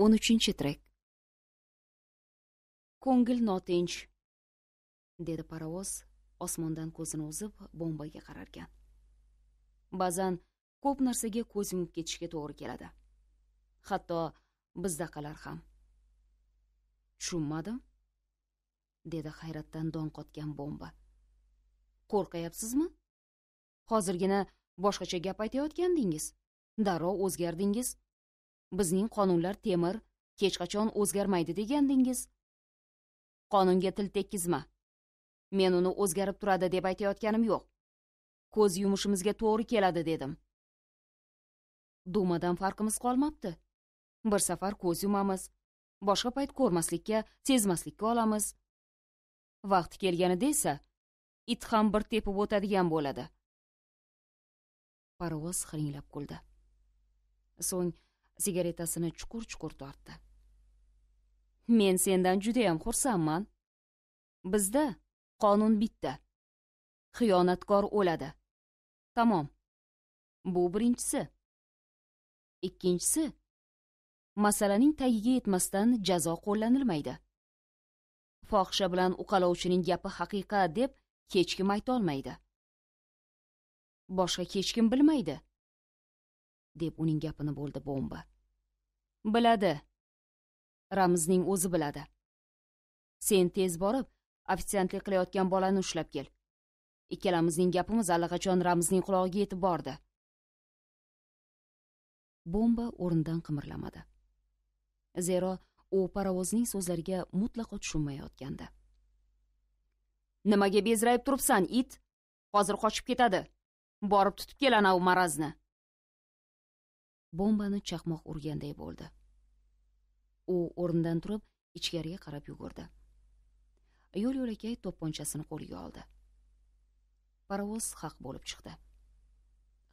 13 uchinchi trek ko'ngil notinch dedi parovoz osmondan ko'zini uzib bombayga qararkan ba'zan ko'p narsaga ko'z yumib ketishga to'g'ri keladi hatto bizdaqalar ham tushunmadim dedi hayratdan don qotgan bomba qo'rqayapsizmi hozirgina boshqacha gap aytayotgandingiz darrov o'zgardingiz bizning qonunlar temir hech qachon o'zgarmaydi degandingiz qonunga til tekkizma men uni o'zgarib turadi deb aytayotganim yo'q ko'z yumishimizga to'g'ri keladi dedim dumadan farqimiz qolmabdi bir safar ko'z yumamiz boshqa payt ko'rmaslikka sezmaslikka olamiz vaqti kelganida esa it ham bir tepib o'tadigan bo'ladi parovoz hiringlab kuldi so'ng sigaretasini chuqur chuqur tortdi men sendan judayam xursandman bizda qonun bitta xiyonatkor o'ladi tamom bu birinchisi ikkinchisi masalaning tagiga yetmasdan jazo qo'llanilmaydi fohisha bilan uqalovchining gapi haqiqat deb hech kim aytolmaydi boshqa hech kim bilmaydi deb uning gapini bo'ldi bomba biladi ramzning o'zi biladi sen tez borib ofitsiantlik qilayotgan bolani ushlab kel ikkalamizning gapimiz allaqachon ramzning qulog'iga yetib bordi bomba o'rnidan qimirlamadi zero u parovozning so'zlariga mutlaqo tushunmayotgandi nimaga bezrayib turibsan it hozir qochib ketadi borib tutib kel anavi marazni bombani chaqmoq urganday bo'ldi u o'rnidan turib ichkariga qarab yugurdi yo'l yo'lakay to'pponchasini qo'liga oldi parovoz haq bo'lib chiqdi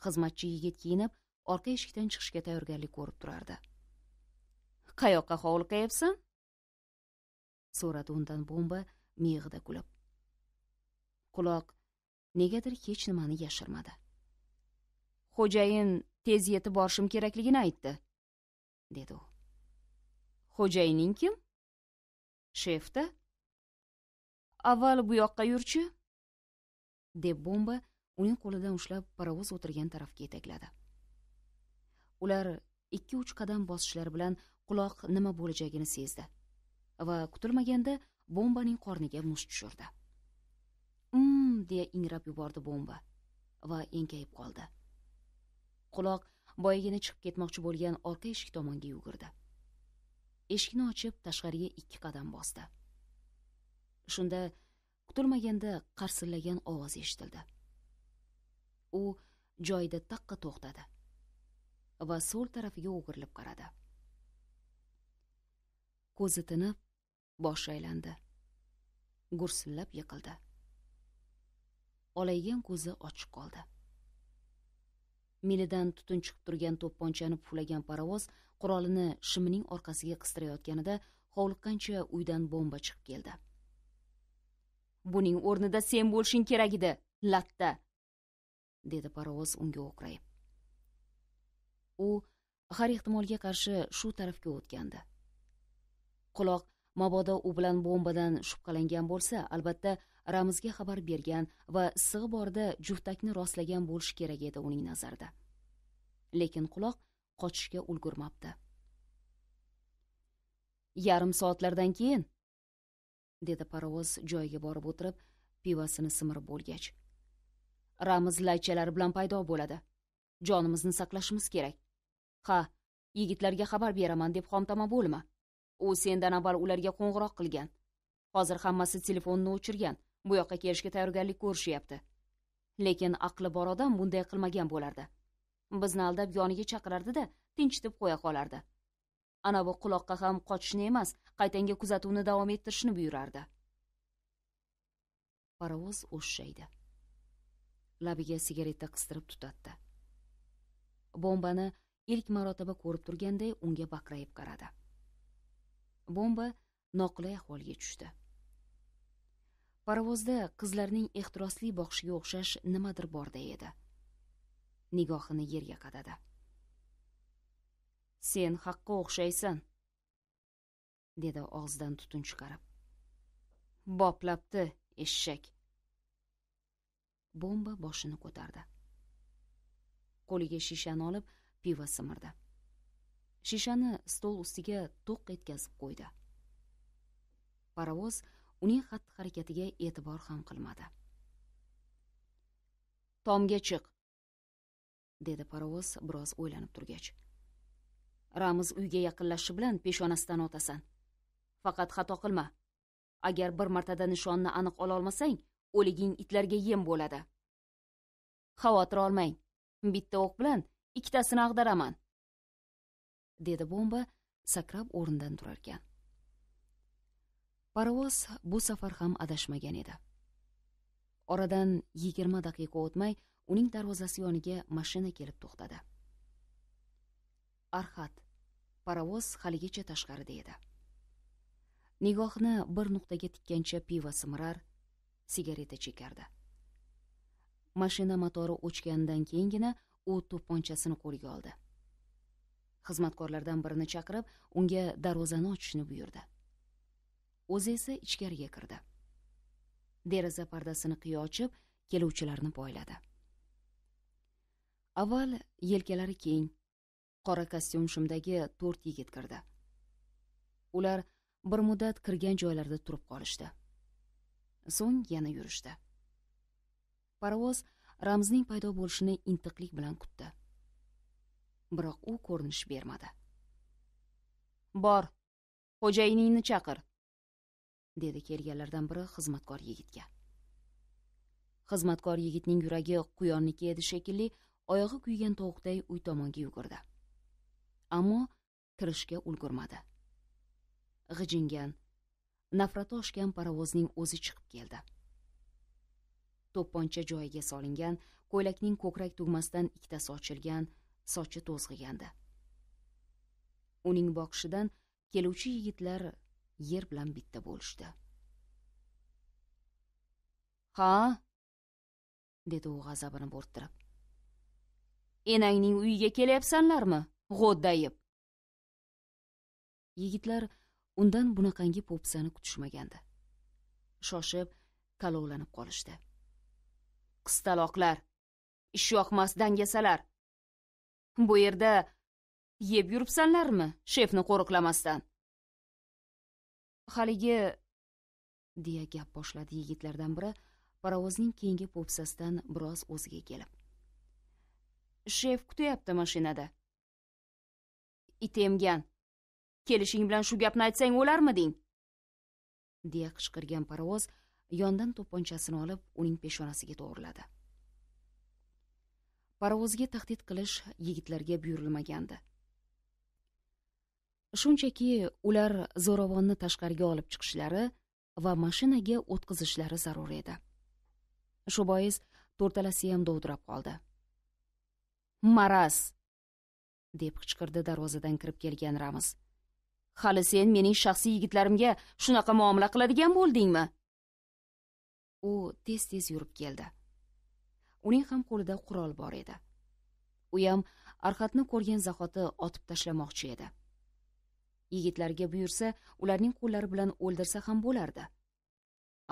xizmatchi yigit kiyinib orqa eshikdan chiqishga tayyorgarlik ko'rib turardi qayoqqa hovliqayapsan so'radi undan bomba miyig'ida kulib quloq negadir hech nimani yashirmadi xo'jayin tez yetib borishim kerakligini aytdi dedi u xo'jayining kim shefda avval bu yoqqa yurchi deb bomba uning qo'lidan ushlab parovoz o'tirgan tarafga yetakladi ular ikki uch qadam bosishlari bilan quloq nima bo'lajagini sezdi va kutilmaganda bombaning qorniga mush tushirdi mm deya ingrab yubordi bomba va enkayib qoldi quloq boyagina chiqib ketmoqchi bo'lgan orqa eshik tomonga yugurdi eshikni ochib tashqariga ikki qadam bosdi shunda kutilmaganda qarsillagan ovoz eshitildi u joyida taqqa to'xtadi va so'l tarafiga o'girilib qaradi ko'zi tinib boshi aylandi gursillab yiqildi olaygan ko'zi ochiq qoldi milidan tutun chiqib turgan to'pponchani puflagan parovoz qurolini shimining orqasiga qistirayotganida hovliqqancha uydan bomba chiqib keldi buning o'rnida sen bo'lishing kerak edi latta dedi parovoz unga o'qrayib u har ehtimolga qarshi shu tarafga o'tgandi quloq mabodo u bilan bombadan shubhalangan bo'lsa albatta ramizga xabar bergan va issig'i borida juftakni rostlagan bo'lishi kerak edi uning nazarida lekin quloq qochishga ulgurmabdi yarim soatlardan keyin dedi parovoz joyiga borib o'tirib pivasini simirib bo'lgach ramiz laychalari bilan paydo bo'ladi jonimizni saqlashimiz kerak ha yigitlarga xabar beraman deb xomtama bo'lma u sendan avval ularga qo'ng'iroq qilgan hozir hammasi telefonni o'chirgan bu yoqqa kelishga tayyorgarlik ko'rishyapti lekin aqli bor odam bunday qilmagan bo'lardi bizni aldab yoniga chaqirardi-da, tinchitib qo'ya qolardi ana bu quloqqa ham qochishni emas qaytanga kuzatuvni davom ettirishni buyurardi parovoz o'shshaydi labiga sigareta qistirib tutatdi bombani ilk marotaba ko'rib turganday unga baqrayib qaradi bomba noqulay ahvolga tushdi parovozda qizlarning ehtirosli boqishiga o'xshash nimadir borda edi nigohini yerga qadadi sen haqqa o'xshaysan dedi og'zidan tutun chiqarib boplabdi eshak bomba boshini ko'tardi qo'liga shishani olib pivo simirdi shishani stol ustiga to'q etkazib qo'ydi parovoz uning xatti harakatiga e'tibor ham qilmadi tomga chiq dedi parovoz biroz o'ylanib turgach ramiz uyga yaqinlashishi bilan peshonasidan otasan faqat xato qilma agar bir martada nishonni aniq ololmasang o'liging itlarga yem bo'ladi xavotir olmang bitta o'q bilan ikkitasini ag'daraman dedi bomba sakrab o'rnidan turarkan parvoz bu safar ham adashmagan edi oradan yigirma daqiqa o'tmay uning darvozasi yoniga mashina kelib to'xtadi arxat parovoz haligacha tashqarida edi nigohni bir nuqtaga tikkancha pivo simirar sigareta chekardi mashina motori o'chganidan keyingina u to'pponchasini qo'lga oldi xizmatkorlardan birini chaqirib unga darvozani ochishni buyurdi o'zi esa ichkariga kirdi deraza pardasini qiy ochib keluvchilarni poyladi avval yelkalari keng qora kostyum shimdagi to'rt yigit kirdi ular bir muddat kirgan joylarida turib qolishdi so'ng yana yurishdi Parvoz ramzning paydo bo'lishini intiqlik bilan kutdi biroq u ko'rinish bermadi bor xo'jayiningni chaqir dedi kelganlardan biri xizmatkor yigitga xizmatkor yigitning yuragi quyonniki edi shekilli oyog'i kuygan tovuqday uy tomonga yugurdi ammo kirishga ulgurmadi g'ijingan nafrati oshgan parovozning o'zi chiqib keldi to'pponcha joyiga solingan ko'ylakning ko'krak tugmasidan ikkitasi ochilgan sochi to'zg'igandi uning boqishidan keluvchi yigitlar yer bilan bitta bo'lishdi ha dedi u g'azabini bo'rttirib enangning uyiga kelyapsanlarmi g'o'ddayib yigitlar undan bunaqangi popsani kutishmagandi shoshib kalovlanib qolishdi qistaloqlar ishyoqmas dangasalar bu yerda yeb yuribsanlarmi shefni qo'riqlamasdan haligi deya gap boshladi yigitlardan biri parovozning keyingi po'pisasidan biroz o'ziga kelib shef kutyapti mashinada it emgan kelishing bilan shu gapni aytsang o'larmiding deya qichqirgan parovoz yondan to'pponchasini olib uning peshonasiga to'g'riladi parovozga tahdid qilish yigitlarga buyurilmagandi shunchaki ular zo'ravonni tashqariga olib chiqishlari va mashinaga o'tkazishlari zarur edi shu bois to'rtalasi ham dovdirab qoldi maraz deb qichqirdi darvozadan kirib kelgan ramiz hali sen mening shaxsiy yigitlarimga shunaqa muomala qiladigan bo'ldingmi u tez tez yurib keldi uning ham qo'lida qurol bor edi uyam arxatni ko'rgan zahoti otib tashlamoqchi edi yigitlarga buyursa ularning qo'llari bilan o'ldirsa ham bo'lardi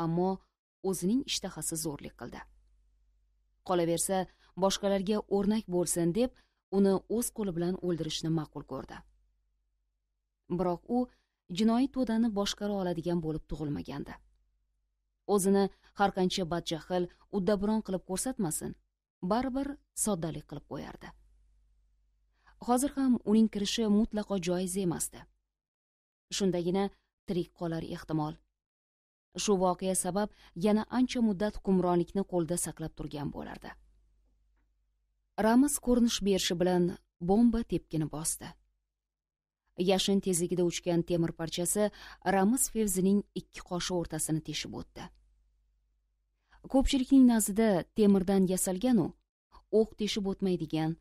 ammo o'zining ishtahasi zo'rlik qildi qolaversa boshqalarga o'rnak bo'lsin deb uni o'z qo'li bilan o'ldirishni ma'qul ko'rdi biroq u jinoiy to'dani boshqara oladigan bo'lib tug'ilmagandi o'zini har qancha badjahl uddaburon qilib ko'rsatmasin baribir soddalik qilib qo'yardi hozir ham uning kirishi mutlaqo joiz emasdi shundagina tirik qolar ehtimol shu voqea sabab yana ancha muddat hukmronlikni qo'lda saqlab turgan bo'lardi ramiz ko'rinish berishi bilan bomba tepkini bosdi yashin tezligida uchgan temir parchasi ramiz fevzining ikki qoshi o'rtasini teshib o'tdi ko'pchilikning nazdida temirdan yasalgan u o'q teshib o'tmaydigan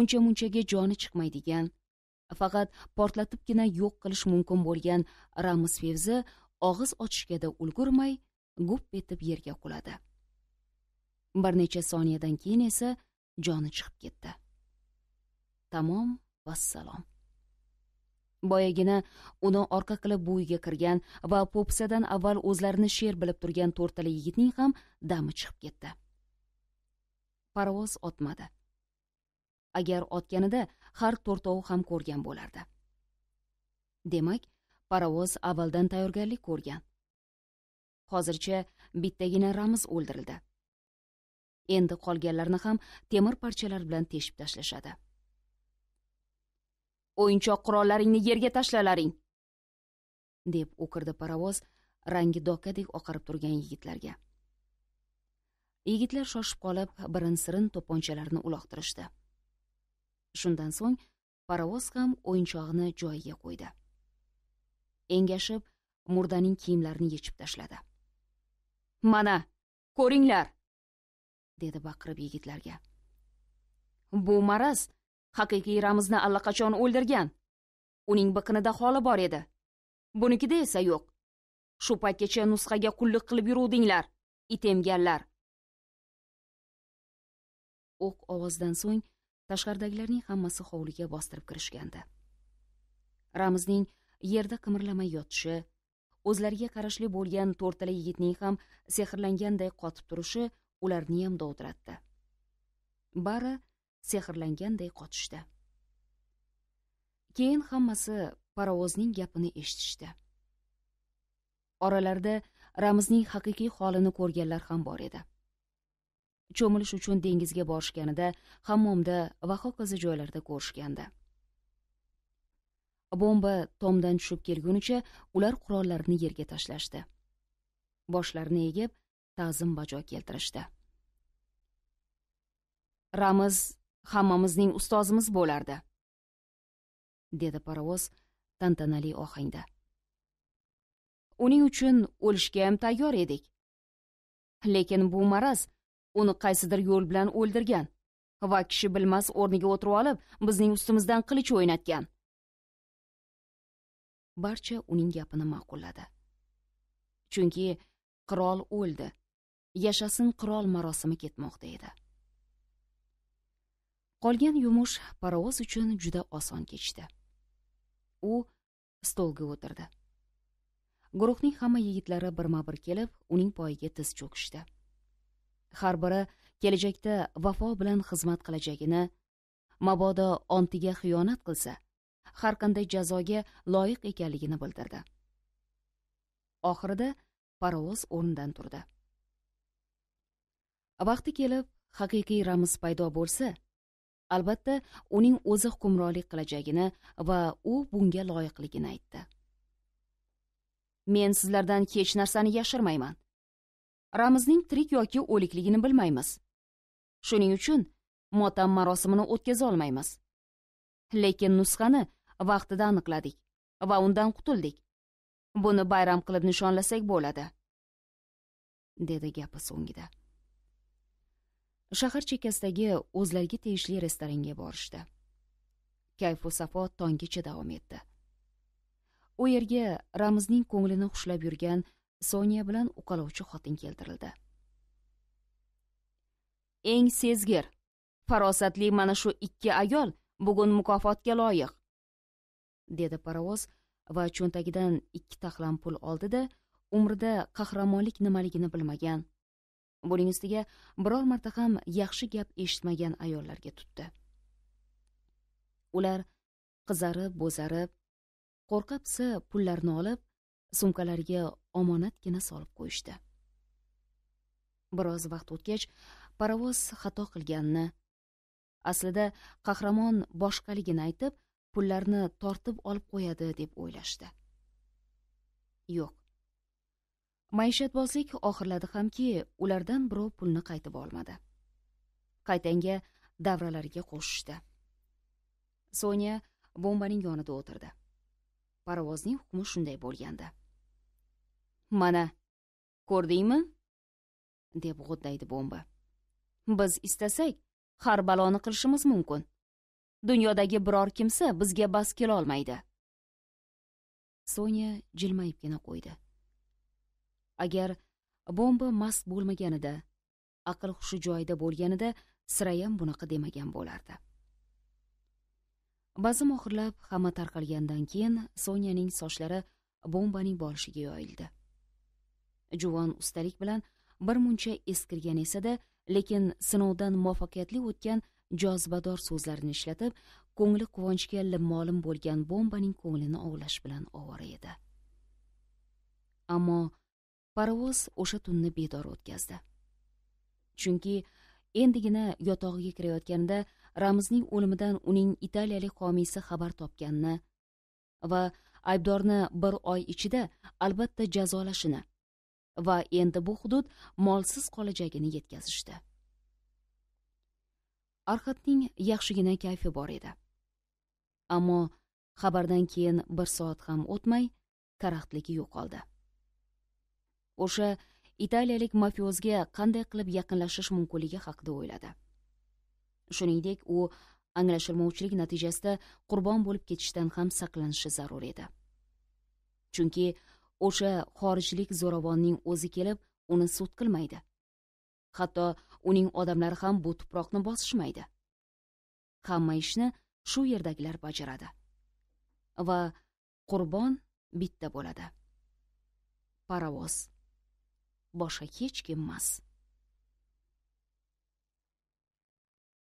uncha munchaga joni chiqmaydigan faqat portlatibgina yo'q qilish mumkin bo'lgan ramiz fevzi og'iz ochishgada ulgurmay gup etib yerga quladi bir necha soniyadan keyin esa joni chiqib ketdi tamom vassalom boyagina uni orqa qilib bu uyga kirgan va po'pisadan avval o'zlarini sher bilib turgan to'rttala yigitning ham dami chiqib ketdi parovoz otmadi agar otganida har to'rtovi ham ko'rgan bo'lardi demak parovoz avvaldan tayyorgarlik ko'rgan hozircha bittagina ramz o'ldirildi endi qolganlarni ham temir parchalar bilan teshib tashlashadi o'yinchoq qurollaringni yerga tashlalaring deb o'kirdi parovoz rangi dokkadek oqarib turgan yigitlarga yigitlar shoshib qolib birin sirin to'ponchalarini uloqtirishdi shundan so'ng parovoz ham o'yinchog'ini joyiga qo'ydi engashib murdaning kiyimlarini yechib tashladi mana ko'ringlar dedi baqirib yigitlarga bu maraz haqiqiy ramizni allaqachon o'ldirgan uning biqinida xoli bor edi bunikida esa yo'q shu paytgacha nusxaga qullik qilib yuruvdinglar it emganlar o'q ovozdan so'ng tashqaridagilarning hammasi hovliga bostirib kirishgandi ramizning yerda qimirlamay yotishi o'zlariga qarashli bo'lgan to'rtala yigitning ham sehrlanganday qotib turishi ularniyam dovdiratdi bari sehrlanganday qotishdi keyin hammasi parovozning gapini eshitishdi Oralarda ramizning haqiqiy holini ko'rganlar ham bor edi cho'milish uchun dengizga borishganida hammomda va hokazo joylarda ko'rishgandi bomba tomdan tushib kelgunicha ular qurollarini yerga tashlashdi boshlarini egib ta'zim bajo keltirishdi ramiz hammamizning ustozimiz bo'lardi dedi parovoz tantanali ohangda uning uchun o'lishga ham tayyor edik lekin bu maraz uni qaysidir yo'l bilan o'ldirgan va kishi bilmas o'rniga o'tirib olib bizning ustimizdan qilich o'ynatgan barcha uning gapini ma'qulladi chunki qirol o'ldi yashasin qirol marosimi ketmoqda edi qolgan yumush parovoz uchun juda oson kechdi u stolga o'tirdi guruhning hamma yigitlari birma bir kelib uning poyiga tiz cho'kishdi har biri kelajakda vafo bilan xizmat qilajagini mabodo ontiga xiyonat qilsa har qanday jazoga loyiq ekanligini bildirdi oxirida parovoz o'rnidan turdi vaqti kelib haqiqiy ramz paydo bo'lsa albatta uning o'zi hukmronlik qilajagini va u bunga loyiqligini aytdi men sizlardan hech narsani yashirmayman ramizning tirik yoki o'likligini bilmaymiz shuning uchun motam marosimini o'tkaza olmaymiz lekin nusxani vaqtida aniqladik va undan qutuldik buni bayram qilib nishonlasak bo'ladi dedi gapi so'ngida shahar chekkasidagi o'zlariga tegishli restoranga borishdi kayfu safo tonggacha davom etdi u yerga ramizning ko'nglini xushlab yurgan sonya bilan uqalovchi xotin keltirildi eng sezgir farosatli mana shu ikki ayol bugun mukofotga loyiq dedi parovoz va cho'ntagidan ikki taxlam pul oldi umrida qahramonlik nimaligini bilmagan buning ustiga biror marta ham yaxshi gap eshitmagan ayollarga tutdi ular qizarib bo'zarib qo'rqa pisa pullarni olib sumkalariga omonatgina solib qo'yishdi biroz vaqt o'tgach parovoz xato qilganini aslida qahramon boshqaligini aytib pullarni tortib olib qo'yadi deb o'ylashdi yo'q maishatbozlik oxirladi hamki ulardan birov pulni qaytib olmadi qaytanga davralariga qo'shishdi sonya bombaning yonida o'tirdi parovozning hukmi shunday bo'lgandi mana ko'rdingmi deb g'o'ddaydi bomba biz istasak har baloni qilishimiz mumkin dunyodagi biror kimsa bizga bas kelolmaydi sonya jilmayibgina qo'ydi agar bomba mast bo'lmaganida aql hushi joyida bo'lganida sirayam bunaqa demagan bo'lardi bazm oxirlab hamma tarqalgandan keyin sonyaning sochlari bombaning borishiga yoyildi juvon ustalik bilan bir muncha eskirgan esada lekin sinovdan muvaffaqiyatli o'tgan jozibador so'zlarini ishlatib ko'ngli quvonchga limmolim bo'lgan bombaning ko'nglini ovlash bilan ovora edi ammo parvoz o'sha tunni bedor o'tkazdi chunki endigina yotog'iga kirayotganida ramzning o'limidan uning italiyalik homiysi xabar topganini va aybdorni bir oy ichida albatta jazolashini va endi bu hudud molsiz qolajagini yetkazishdi arxatning yaxshigina kayfi bor edi ammo xabardan keyin bir soat ham o'tmay karaxtligi yo'qoldi o'sha italiyalik mafiozga qanday qilib yaqinlashish mumkinligi haqida o'yladi shuningdek u anglashilmovchilik natijasida qurbon bo'lib ketishdan ham saqlanishi zarur edi chunki o'sha xorijlik zo'ravonning o'zi kelib uni sud qilmaydi hatto uning odamlari ham bu tuproqni bosishmaydi hamma ishni shu yerdagilar bajaradi va qurbon bitta bo'ladi parovoz boshqa hech kim emas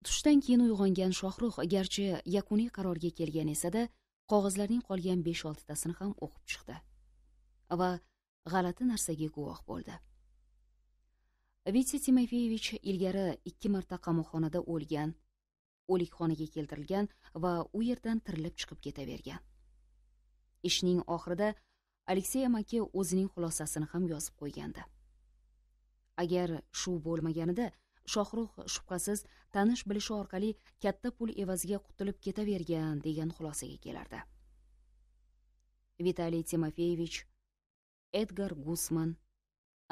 tushdan keyin uyg'ongan shohruh garchi yakuniy qarorga kelgan esa da qog'ozlarning qolgan 5-6 oltitasini ham o'qib chiqdi va g'alati narsaga guvoh bo'ldi vitsi timofeyevich ilgari ikki marta qamoqxonada o'lgan o'likxonaga keltirilgan va u yerdan tirilib chiqib ketavergan ishning oxirida aleksey amaki o'zining xulosasini ham yozib qo'ygandi agar shu bo'lmaganida shohruh shubhasiz tanish bilishi orqali katta pul evaziga qutulib ketavergan degan xulosaga kelardi vitaliy timofeyevich edgar gusman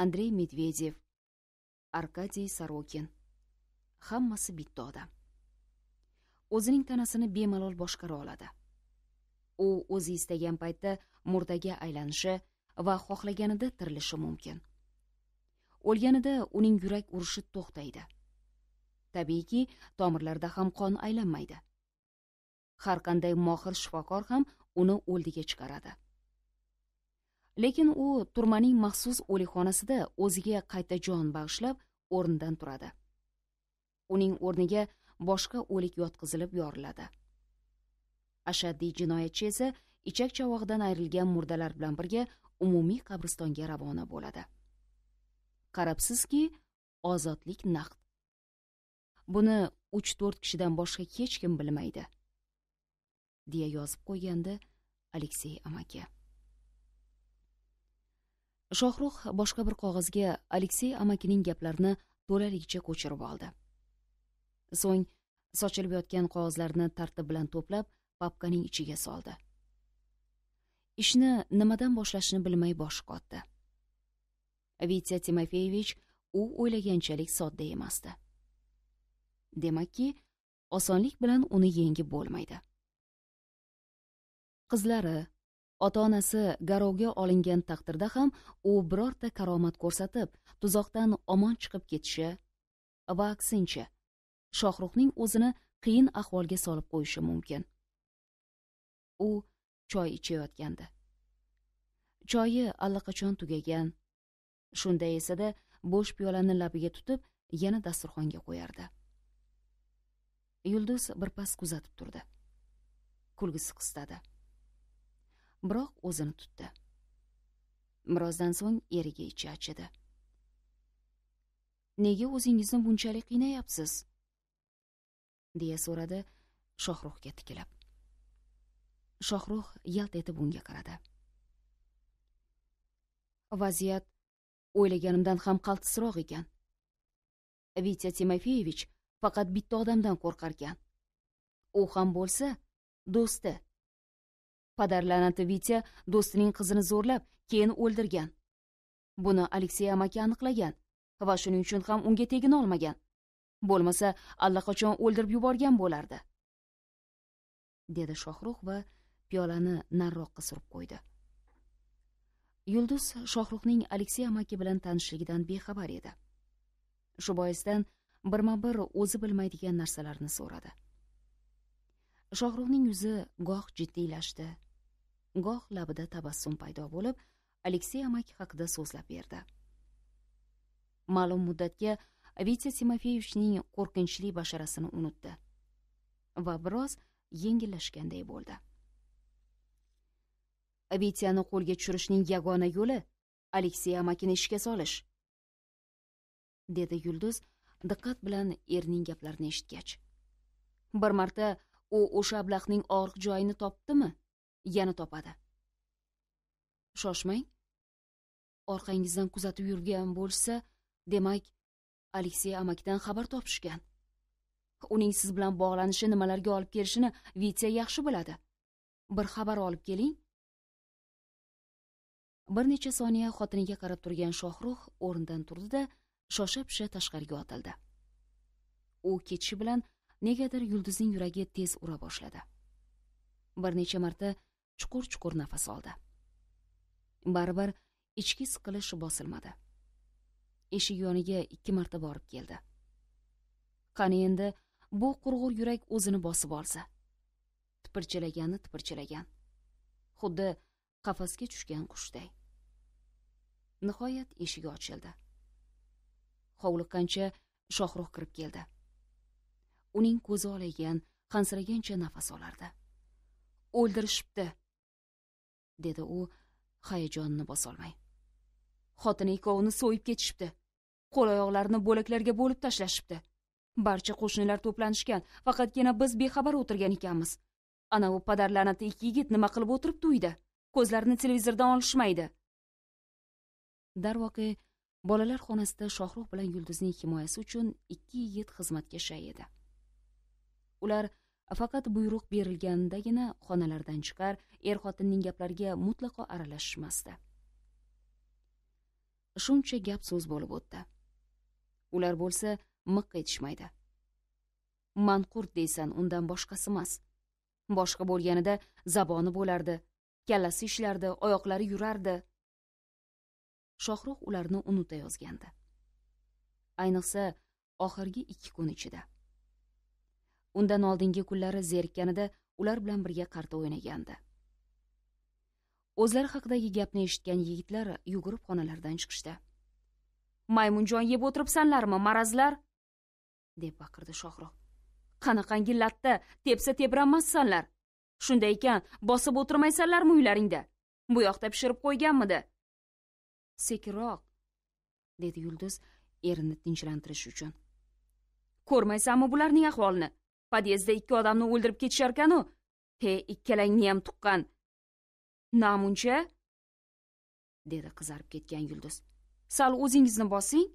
andrey medvedev arkadiy sorokin hammasi bitta odam o'zining tanasini bemalol boshqara oladi u o'zi istagan paytda murdaga aylanishi va xohlaganida tirilishi mumkin o'lganida uning yurak urishi to'xtaydi tabiiyki tomirlarda ham qon aylanmaydi har qanday mohir shifokor ham uni o'ldiga chiqaradi lekin u turmaning maxsus o'likxonasida o'ziga qayta jon bag'ishlab o'rnidan turadi uning o'rniga boshqa o'lik yotqizilib yoriladi ashaddiy jinoyatchi esa ichak chavog'idan ayrilgan murdalar bilan birga umumiy qabristonga ravona bo'ladi qarabsizki ozodlik naqd buni uch to'rt kishidan boshqa hech kim bilmaydi deya yozib qo'ygandi aleksey amaki shohruh boshqa bir qog'ozga aleksey amakining gaplarini to'laligicha ko'chirib oldi so'ng sochilib yotgan qog'ozlarni tartib bilan to'plab papkaning ichiga soldi ishni nimadan boshlashni bilmay boshi qotdi Витя timofeyevich u o'ylaganchalik sodda emasdi demakki osonlik bilan uni yengib bo'lmaydi qizlari ota onasi garovga olingan taqdirda ham u birorta karomat ko'rsatib tuzoqdan omon chiqib ketishi va aksincha shohruxning o'zini qiyin ahvolga solib qo'yishi mumkin u choy ichayotgandi choyi allaqachon tugagan shunday esa-da bo'sh piyolani labiga tutib yana dasturxonga qo'yardi yulduz birpas kuzatib turdi kulgisi qistadi biroq o'zini tutdi birozdan so'ng eriga ichi achidi nega o'zingizni bunchalik qiynayapsiz deya so'radi shohruxga tikilib shohruh yalt etib unga qaradi vaziyat o'ylaganimdan ham qaltisroq ekan vitya timofeyevich faqat bitta odamdan qo'rqarkan u ham bo'lsa do'sti padarlanati vitya do'stining qizini zo'rlab keyin o'ldirgan buni aleksey amaki aniqlagan va shuning uchun ham unga tegina olmagan bo'lmasa allaqachon o'ldirib yuborgan bo'lardi dedi shohruh va piyolani nariroqqa surib qo'ydi yulduz shohruxning aleksey amaki bilan tanishligidan bexabar edi shu boisdan birma bir o'zi bilmaydigan narsalarni so'radi shohruxning yuzi goh jiddiylashdi goh labida tabassum paydo bo'lib aleksey amaki haqida so'zlab berdi ma'lum muddatga vitya timofeyevichning qo'rqinchli basharasini unutdi va biroz yengillashganday bo'ldi vitiyani qo'lga tushirishning yagona yo'li aleksey amakini ishga solish dedi yulduz diqqat bilan erining gaplarini eshitgach bir marta u o'sha ablaqning og'riq joyini topdimi yana topadi shoshmang orqangizdan kuzatib yurgan bo'lsa demak aleksey amakidan xabar topishgan uning siz bilan bog'lanishi nimalarga olib kelishini vitya yaxshi biladi bir xabar olib keling bir necha soniya xotiniga qarab turgan shohruh o'rnidan turdi da shosha pisha tashqariga otildi u ketishi bilan negadir yulduzning yuragi tez ura boshladi bir necha marta chuqur chuqur nafas oldi baribir ichki siqilish bosilmadi eshik yoniga ikki marta borib keldi qani endi bu qurg'ur yurak o'zini bosib olsa tipirchilagani tipirchilagan xuddi qafasga tushgan qushday nihoyat eshigi ochildi hovliqqancha shohruh kirib keldi uning ko'zi olaygan hansiragancha nafas olardi o'ldirishibdi dedi u hayajonini bosolmay xotini ikkovini so'yib ketishibdi qo'l oyoqlarini bo'laklarga bo'lib tashlashibdi barcha qo'shnilar to'planishgan faqatgina biz bexabar o'tirgan ekanmiz anavi padarla'nati ikki yigit nima qilib o'tiribdi uyda ko'zlarini televizordan olishmaydi darvoqe bolalar xonasida shohruh bilan yulduzning himoyasi uchun ikki yigit xizmatga shay edi ular faqat buyruq berilgandagina xonalaridan chiqar er xotinning gaplariga mutlaqo aralashishmasdi shuncha gap so'z bo'lib o'tdi ular bo'lsa miq etishmaydi manqurt deysan undan boshqasi emas boshqa bo'lganida zaboni bo'lardi kallasi ishlardi oyoqlari yurardi shohruh ularni unuta yozgandi ayniqsa oxirgi ikki kun ichida undan oldingi kunlari zerikkanida ular bilan birga qarta o'ynagandi o'zlari haqidagi gapni eshitgan yigitlar yugurib xonalardan chiqishdi maymunjon yeb o'tiribsanlarmi marazlar deb baqirdi shohruh qanaqangi latta tepsa tebranmassanlar shunday ekan bosib o'tirmaysanlarmi uylaringda bu yoqda pishirib qo'yganmidi sekinroq dedi yulduz erini tinchlantirish uchun ko'rmaysanmi bularning ahvolini podyezdda ikki odamni o'ldirib ketisharkanu he ikkalangni ham tuqqan namuncha dedi qizarib ketgan yulduz sal o'zingizni bosing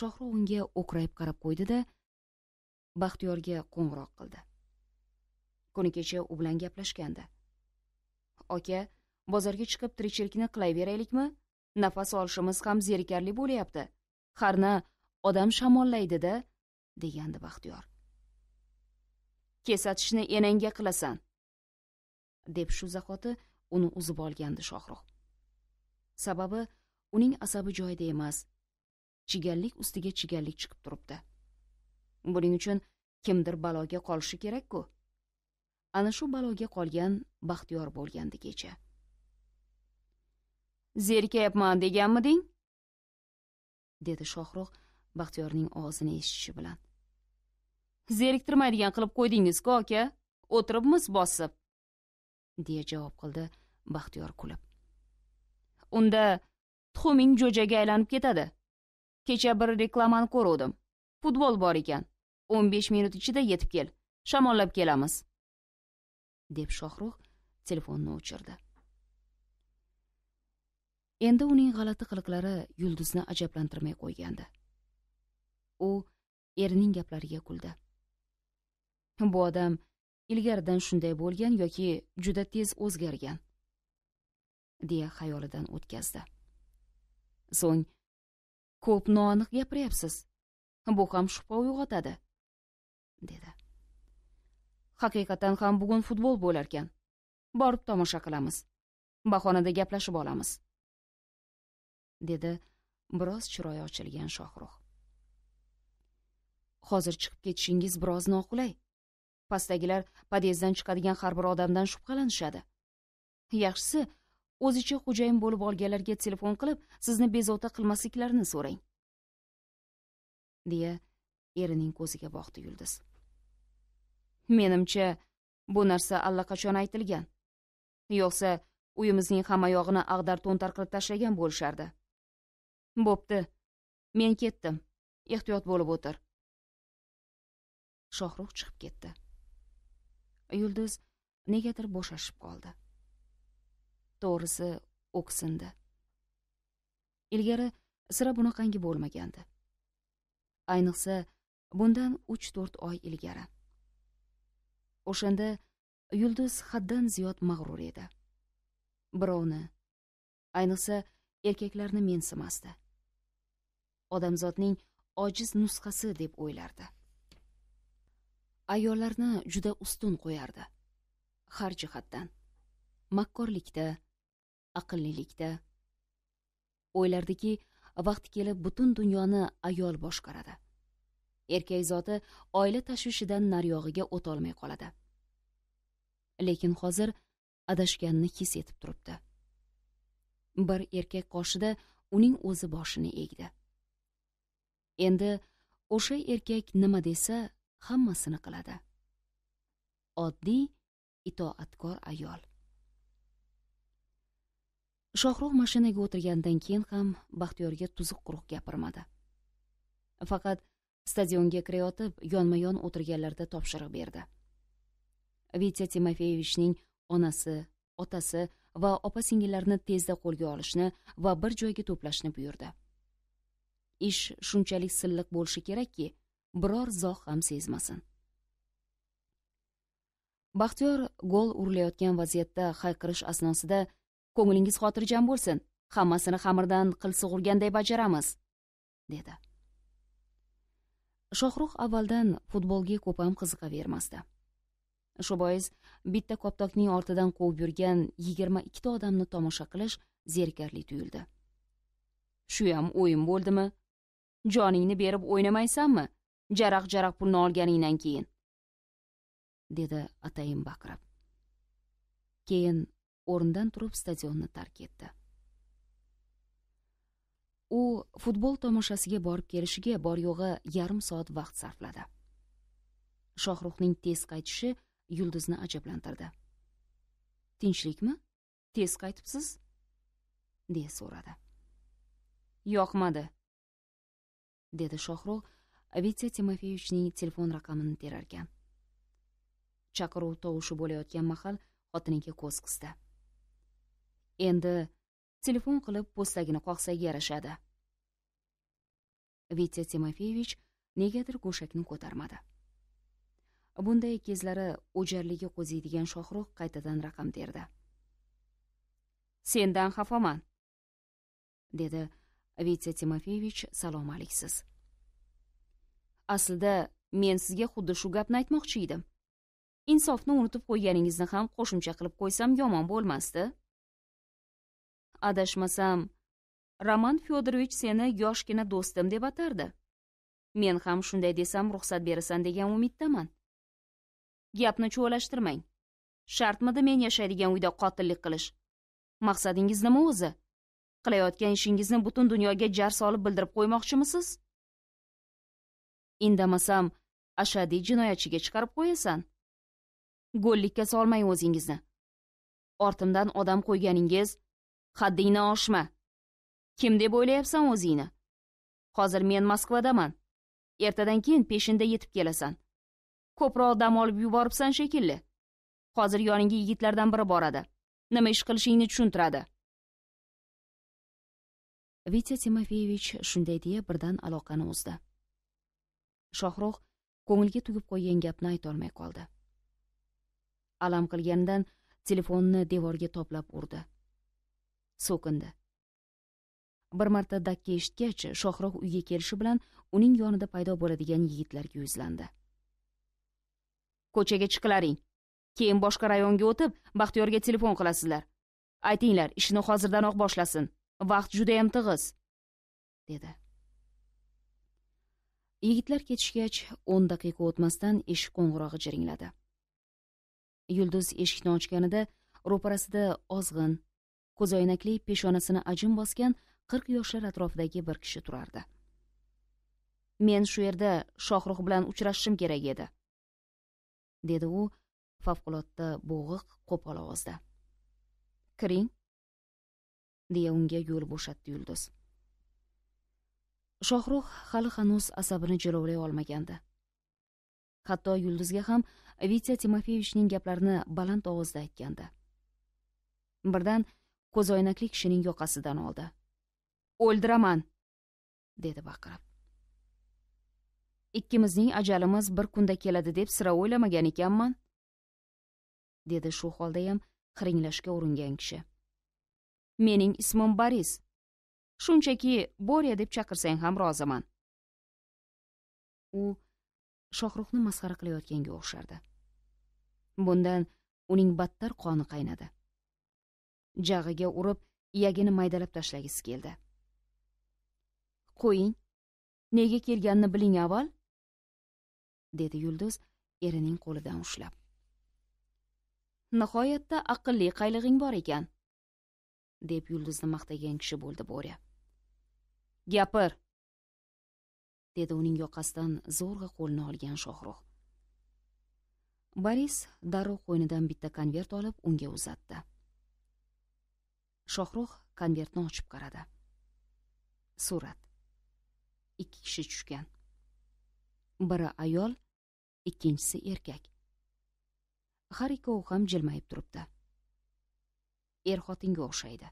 shohrux unga o'qrayib qarab qo'ydi da baxtiyorga qo'ng'iroq qildi kuni kecha u bilan gaplashgandi oka bozorga chiqib tirikchilikni qilaveraylikmi nafas olishimiz ham zerikarli bo'lyapti harna odam shamollaydida degandi baxtiyor kesatishni enangga qilasan deb shu zahoti uni uzib olgandi shohruh sababi uning asabi joyida emas Chiganlik ustiga chiganlik chiqib turibdi buning uchun kimdir baloga qolishi kerak-ku. ana shu baloga qolgan baxtiyor bo'lgandi kecha zerikayapman deganmiding dedi shohruh baxtiyorning og'zini eshitishi bilan zeriktirmaydigan qilib qo'ydingiz-ku, aka o'tiribmiz bosib deya javob qildi baxtiyor kulib unda tuxuming jo'jaga aylanib ketadi kecha bir reklamani ko'ruvdim futbol bor ekan o'n besh minut ichida yetib kel shamollab kelamiz deb shohruh telefonni o'chirdi endi uning g'alati qiliqlari yulduzni ajablantirmay qo'ygandi u erining gaplariga kuldi bu odam ilgaridan shunday bo'lgan yoki juda tez o'zgargan deya xayolidan o'tkazdi so'ng ko'p noaniq gapiryapsiz bu ham shubha uyg'otadi dedi haqiqatan ham bugun futbol bo'larkan borib tomosha qilamiz bahonada gaplashib olamiz dedi biroz chiroyi ochilgan shohruh hozir chiqib ketishingiz biroz noqulay pastdagilar podezdan chiqadigan har bir odamdan shubhalanishadi yaxshisi o'zicha xo'jayin bo'lib olganlarga telefon qilib sizni bezovta qilmasliklarini so'rang deya erining ko'ziga boqdi yulduz menimcha bu narsa allaqachon aytilgan yo'qsa uyimizning hamma yog'ini ag'dar to'ntar qilib tashlagan bo'lishardi bo'pti men ketdim ehtiyot bo'lib o'tir shohrux chiqib ketdi yulduz negadir bo'shashib qoldi to'g'risi o'ksindi ilgari sira bunaqangi bo'lmagandi ayniqsa bundan uch to'rt oy ilgari o'shanda yulduz haddan ziyod mag'rur edi birovni ayniqsa erkaklarni mensimasdi odamzodning ojiz nusxasi deb o'ylardi ayollarni juda ustun qo'yardi har jihatdan makkorlikda aqllilikda o'ylardiki vaqti kelib butun dunyoni ayol boshqaradi erkak zoti oila tashvishidan naryog'iga o'tolmay qoladi lekin hozir adashganini his etib turibdi bir erkak qoshida uning o'zi boshini egdi endi o'sha erkak nima desa hammasini qiladi oddiy itoatkor ayol shohruh mashinaga o'tirgandan keyin ham baxtiyorga tuzuq quruq gapirmadi faqat stadionga kirayotib yonma yon o'tirganlarda topshiriq berdi vitya timofeyevichning onasi otasi va opa singillarini tezda qo'lga olishni va bir joyga to'plashni buyurdi ish shunchalik silliq bo'lishi kerakki biror zoh ham sezmasin baxtiyor gol urilayotgan vaziyatda hayqirish asnosida ko'nglingiz xotirjam bo'lsin hammasini xamirdan qil sug'urganday bajaramiz dedi shohruh avvaldan futbolga ko'p ham qiziqavermasdi shu bois bitta koptokning ortidan quvib yurgan yigirma ikkita odamni tomosha qilish zerikarli tuyuldi shuyam o'yin bo'ldimi joningni berib o'ynamaysanmi jaraq jaraq pulni olganingdan keyin dedi atayin baqirib keyin o'rnidan turib stadionni tark etdi u futbol tomoshasiga borib kelishiga bor yo'g'i yarim soat vaqt sarfladi shohruxning tez qaytishi yulduzni ajablantirdi tinchlikmi tez qaytibsiz deya so'radi yoqmadi dedi shohruh vitsa timofeyevichning telefon raqamini terarkan chaqiruv tovushi bo'layotgan mahal xotiniga ko'z qisdi endi telefon qilib po'stagini qoqsa yarashadi vitya timofeyevich negadir go'shakni ko'tarmadi bunday kezlari o'jarligi qo'ziydigan shohruh qaytadan raqam terdi sendan xafaman dedi vitya timofeyevich salom aliksiz aslida men sizga xuddi shu gapni aytmoqchi edim insofni unutib qo'yganingizni ham qo'shimcha qilib qo'ysam yomon bo'lmasdi adashmasam roman fyodorovich seni yoshgina do'stim deb atardi men ham shunday desam ruxsat berasan degan umiddaman gapni chuvlashtirmang shartmidi men yashaydigan uyda qotillik qilish maqsadingiz nima o'zi qilayotgan ishingizni butun dunyoga jar solib bildirib qo'ymoqchimisiz indamasam ashaddiy jinoyatchiga chiqarib qo'yasan go'llikka solmang o'zingizni ortimdan odam qo'yganingiz haddingni oshma kim deb o'ylayapsan o'zingni hozir men moskvadaman ertadan keyin peshinda yetib kelasan ko'proq dam olib yuboribsan shekilli hozir yoningga yigitlardan biri boradi nima ish qilishingni tushuntiradi vitya timofeyevich shunday deya birdan aloqani uzdi shohruh ko'ngilga tugib qo'ygan gapni aytolmay qoldi alam qilganidan telefonni devorga toblab urdi so'kindi bir marta dakka eshitgach shohroh uyga kelishi bilan uning yonida paydo bo'ladigan yigitlarga yuzlandi ko'chaga chiqilaring keyin boshqa rayonga o'tib baxtiyorga telefon qilasizlar aytinglar ishini hozirdanoq boshlasin vaqt judayam tig'iz dedi yigitlar ketishgach o'n daqiqa o'tmasdan eshik qo'ng'irog'i jiringladi yulduz eshikni ochganida ro'parasida ozg'in ko'zoynakli peshonasini ajin bosgan qirq yoshlar atrofidagi bir kishi turardi men shu yerda shohruh bilan uchrashishim kerak edi dedi u favqulodda bo'g'iq qo'pol ovozda kiring deya unga yo'l bo'shatdi yulduz shohruh hali hanuz asabini jilovlay olmagandi hatto yulduzga ham vitya timofeyevichning gaplarini baland ovozda aytgandi birdan ko'zoynakli kishining yoqasidan oldi o'ldiraman dedi baqirib ikkimizning ajalimiz bir kunda keladi deb sira o'ylamagan ekanman dedi shu holdayam xiringlashga uringan kishi mening ismim boris shunchaki borya deb chaqirsang ham roziman u shohruxni masxara qilayotganga o'xshardi bundan uning battar qoni qaynadi jag'iga urib iyagini maydalab tashlagisi keldi qo'ying nega kelganini biling avval dedi yulduz erining qo'lidan ushlab nihoyatda aqlli qaylig'ing bor ekan deb yulduzni maqtagan kishi bo'ldi bo'ri gapir dedi uning yoqasidan zo'rg'a qo'lini olgan shohruh boris darroq qo'ynidan bitta konvert olib unga uzatdi shohruh konvertni ochib qaradi surat ikki kishi tushgan biri ayol ikkinchisi erkak har ikkovi ham jilmayib turibdi er xotinga o'xshaydi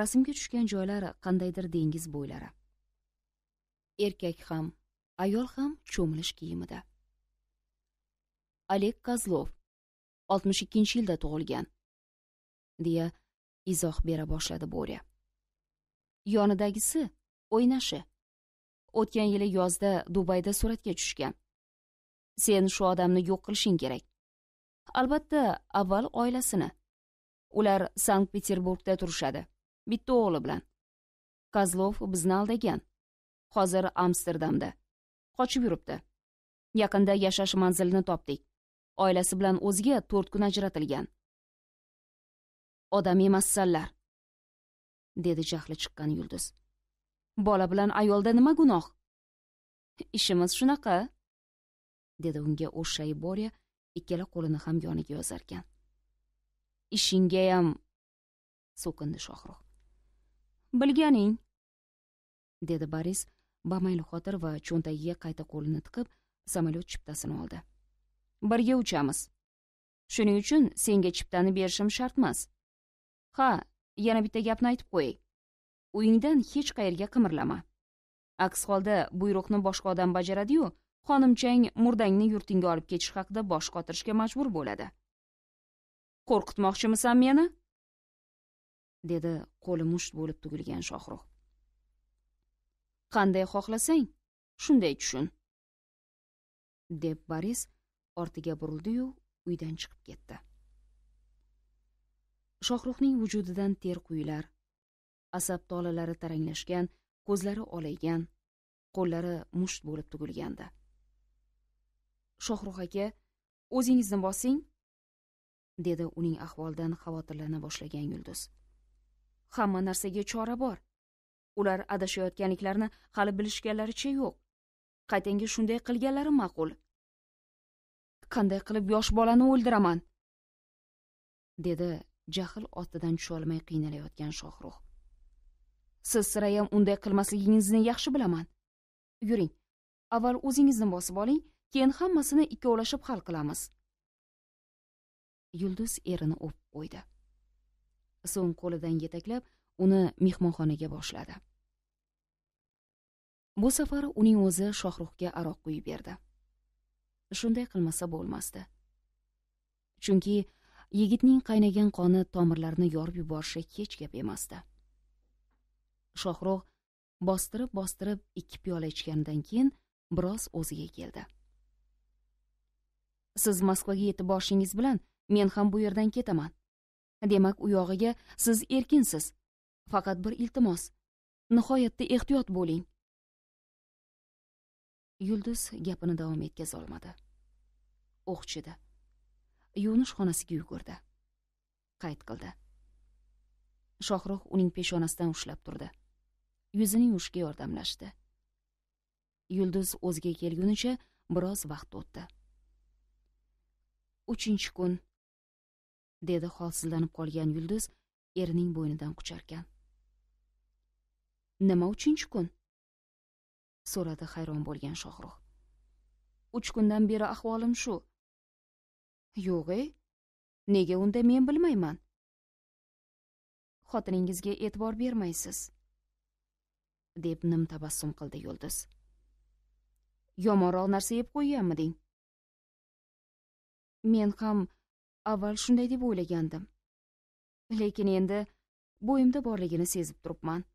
rasmga tushgan joylar qandaydir dengiz bo'ylari erkak ham ayol ham cho'milish kiyimida oleg kozlov oltmish ikkinchi yilda tug'ilgan deya izoh bera boshladi bo'ri yonidagisi o'ynashi o'tgan yili yozda dubayda suratga tushgan sen shu odamni yo'q qilishing kerak albatta avval oilasini ular sankt peterburgda turishadi bitta o'g'li bilan kozlov bizni aldagan hozir amsterdamda qochib yuribdi yaqinda yashash manzilini topdik oilasi bilan o'ziga to'rt kun ajratilgan odam emassanlar dedi jahli chiqqan yulduz bola bilan ayolda nima gunoh ishimiz shunaqa dedi unga o'shay borya ikkala qo'lini ham yoniga yozarkan ishingayam so'kindi shohruh bilganing dedi boris bamayli xotir va cho'ntagiga qayta qo'lini tiqib samolyot chiptasini oldi birga uchamiz shuning uchun senga chiptani berishim shart emas ha yana bitta gapni aytib qo'yay uyingdan hech qayerga qimirlama aks holda buyruqni boshqa odam bajaradiyu xonimchang murdangni yurtingga olib ketish haqida bosh qotirishga majbur bo'ladi qo'rqitmoqchimisan meni dedi qo'li musht bo'lib tugilgan shohruh qanday xohlasang shunday tushun deb boris ortiga burildiyu uydan chiqib ketdi shohruxning vujudidan ter quyilar asab tolalari taranglashgan ko'zlari olaygan qo'llari musht bo'lib tugilgandi shohruh aka o'zingizni bosing dedi uning ahvolidan xavotirlana boshlagan yulduz hamma narsaga chora bor ular adashayotganliklarini hali bilishganlaricha yo'q qaytanga shunday qilganlari ma'qul qanday qilib yosh bolani o'ldiraman dedi jahl ostidan tusholmay qiynalayotgan shohruh siz sirayam unday qilmasligingizni yaxshi bilaman yuring avval o'zingizni bosib oling keyin hammasini ikkovlashib hal qilamiz yulduz erini o'pib qo'ydi so'ng qo'lidan yetaklab uni mehmonxonaga boshladi bu safar uning o'zi shohruhga aroq quyib berdi shunday qilmasa bo'lmasdi chunki yigitning qaynagan qoni tomirlarni yorib yuborishi hech gap emasdi shohruh bostirib bostirib ikki piyola ichganidan keyin biroz o'ziga keldi siz moskvaga yetib borishingiz bilan men ham bu yerdan ketaman demak u yog'iga siz erkinsiz faqat bir iltimos nihoyatda ehtiyot bo'ling yulduz gapini davom etkazolmadi o'qchidi yuvinish xonasiga yugurdi qayt qildi shohruh uning peshonasidan ushlab turdi yuzini yuvishga yordamlashdi yulduz o'ziga kelgunicha biroz vaqt o'tdi uchinchi kun dedi holsizlanib qolgan yulduz erining bo'ynidan qucharkan nima uchinchi kun so'radi hayron bo'lgan shohruh uch kundan beri ahvolim shu yo'q nega unda men bilmayman xotiningizga e'tibor bermaysiz deb nim tabassum qildi yulduz yomonroq narsa yeb qo'yganmiding men ham avval shunday deb o'ylagandim lekin endi bo'yimda borligini sezib turibman